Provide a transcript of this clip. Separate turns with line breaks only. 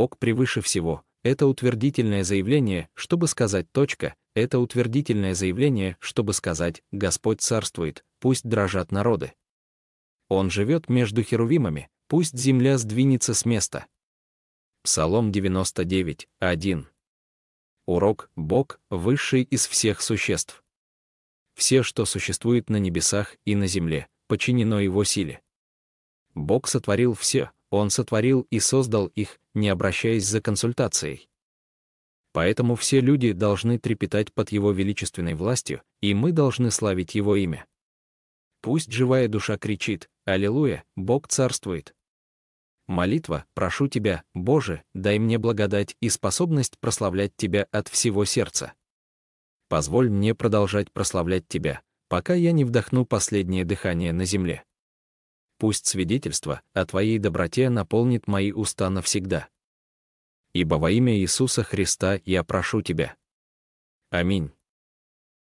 Бог превыше всего — это утвердительное заявление, чтобы сказать «точка», это утвердительное заявление, чтобы сказать «Господь царствует, пусть дрожат народы». Он живет между херувимами, пусть земля сдвинется с места. Псалом 99, 1. Урок «Бог, высший из всех существ». Все, что существует на небесах и на земле, подчинено Его силе. Бог сотворил все, он сотворил и создал их, не обращаясь за консультацией. Поэтому все люди должны трепетать под Его величественной властью, и мы должны славить Его имя. Пусть живая душа кричит «Аллилуйя, Бог царствует». Молитва «Прошу Тебя, Боже, дай мне благодать и способность прославлять Тебя от всего сердца». Позволь мне продолжать прославлять Тебя, пока я не вдохну последнее дыхание на земле пусть свидетельство о Твоей доброте наполнит мои уста навсегда. Ибо во имя Иисуса Христа я прошу Тебя. Аминь.